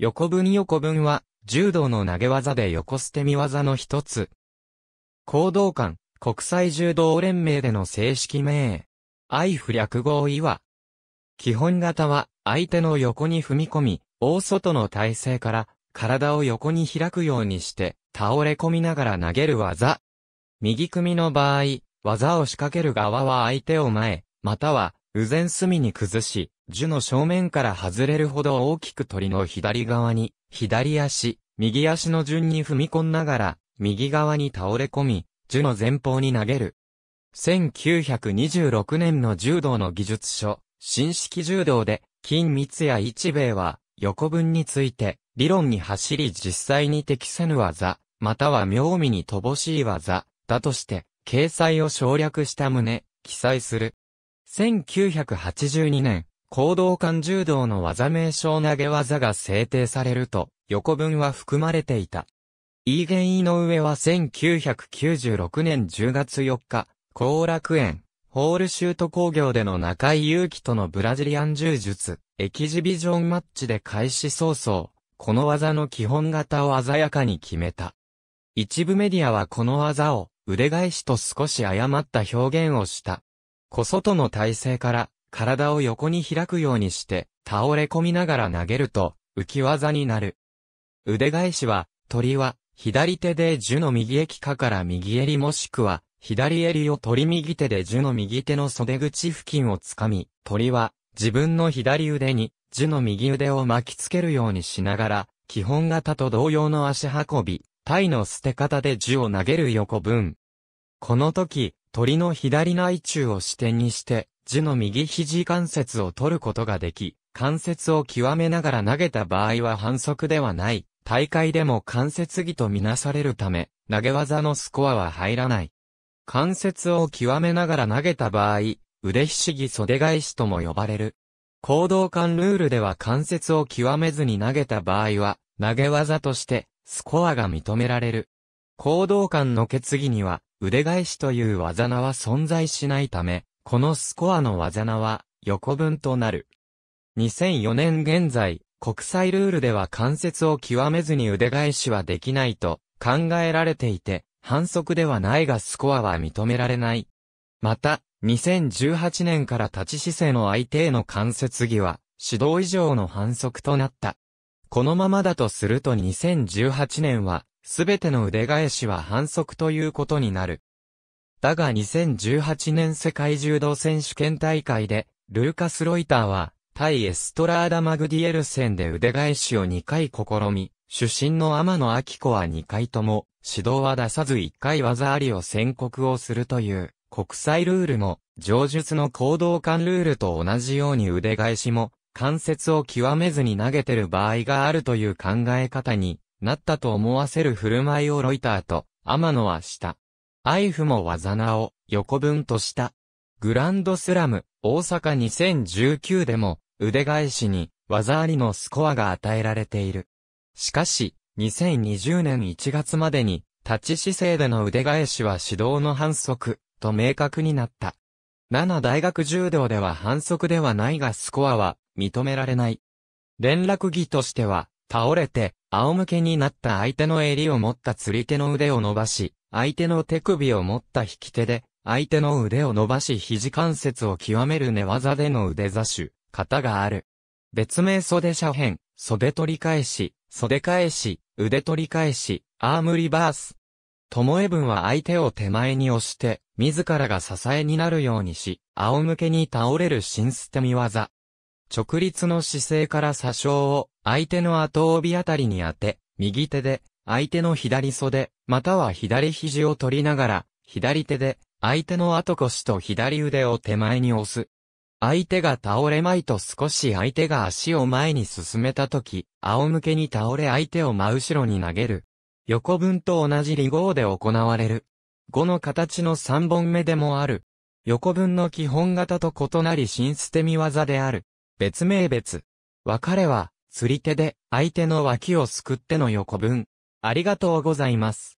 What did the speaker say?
横分横分は、柔道の投げ技で横捨て身技の一つ。行動館、国際柔道連盟での正式名。愛不略合意は、基本型は、相手の横に踏み込み、大外の体勢から、体を横に開くようにして、倒れ込みながら投げる技。右組みの場合、技を仕掛ける側は相手を前、または右前隅に崩し、樹の正面から外れるほど大きく鳥の左側に、左足、右足の順に踏み込んながら、右側に倒れ込み、樹の前方に投げる。1926年の柔道の技術書、新式柔道で、金密や一兵衛は、横分について、理論に走り実際に適せぬ技、または妙味に乏しい技、だとして、掲載を省略した旨、記載する。1982年、行動間柔道の技名称投げ技が制定されると、横文は含まれていた。イーゲンの上は1996年10月4日、後楽園、ホールシュート工業での中井祐気とのブラジリアン柔術、エキジビジョンマッチで開始早々、この技の基本型を鮮やかに決めた。一部メディアはこの技を、腕返しと少し誤った表現をした。小外の体勢から体を横に開くようにして倒れ込みながら投げると浮き技になる。腕返しは鳥は左手で樹の右液下から右襟もしくは左襟を取り右手で樹の右手の袖口付近をつかみ、鳥は自分の左腕に樹の右腕を巻きつけるようにしながら、基本型と同様の足運び、体の捨て方で樹を投げる横分。この時、鳥の左内中を支点にして、樹の右肘関節を取ることができ、関節を極めながら投げた場合は反則ではない。大会でも関節技とみなされるため、投げ技のスコアは入らない。関節を極めながら投げた場合、腕ひしぎ袖返しとも呼ばれる。行動間ルールでは関節を極めずに投げた場合は、投げ技として、スコアが認められる。行動間の決議には、腕返しという技名は存在しないため、このスコアの技名は横分となる。2004年現在、国際ルールでは関節を極めずに腕返しはできないと考えられていて、反則ではないがスコアは認められない。また、2018年から立ち姿勢の相手への関節技は、指導以上の反則となった。このままだとすると2018年は、すべての腕返しは反則ということになる。だが2018年世界柔道選手権大会で、ルーカス・ロイターは、対エストラーダ・マグディエル戦で腕返しを2回試み、主審の天野明子は2回とも、指導は出さず1回技ありを宣告をするという、国際ルールも、上述の行動間ルールと同じように腕返しも、関節を極めずに投げてる場合があるという考え方になったと思わせる振る舞いをロイターと、天野はした。アイフも技名を横分とした。グランドスラム、大阪2019でも、腕返しに、技ありのスコアが与えられている。しかし、2020年1月までに、立ち姿勢での腕返しは指導の反則、と明確になった。7大学柔道では反則ではないがスコアは認められない。連絡儀としては倒れて、仰向けになった相手の襟を持った釣り手の腕を伸ばし、相手の手首を持った引き手で、相手の腕を伸ばし肘関節を極める寝技での腕座手、型がある。別名袖斜辺、袖取り返し、袖返し、腕取り返し、アームリバース。ともえ分は相手を手前に押して、自らが支えになるようにし、仰向けに倒れる新捨て見技。直立の姿勢から詐称を、相手の後帯あたりに当て、右手で、相手の左袖、または左肘を取りながら、左手で、相手の後腰と左腕を手前に押す。相手が倒れまいと少し相手が足を前に進めたとき、仰向けに倒れ相手を真後ろに投げる。横分と同じ理号で行われる。5の形の3本目でもある。横分の基本型と異なり新捨て身技である。別名別。別れは、釣り手で相手の脇をすくっての横文。ありがとうございます。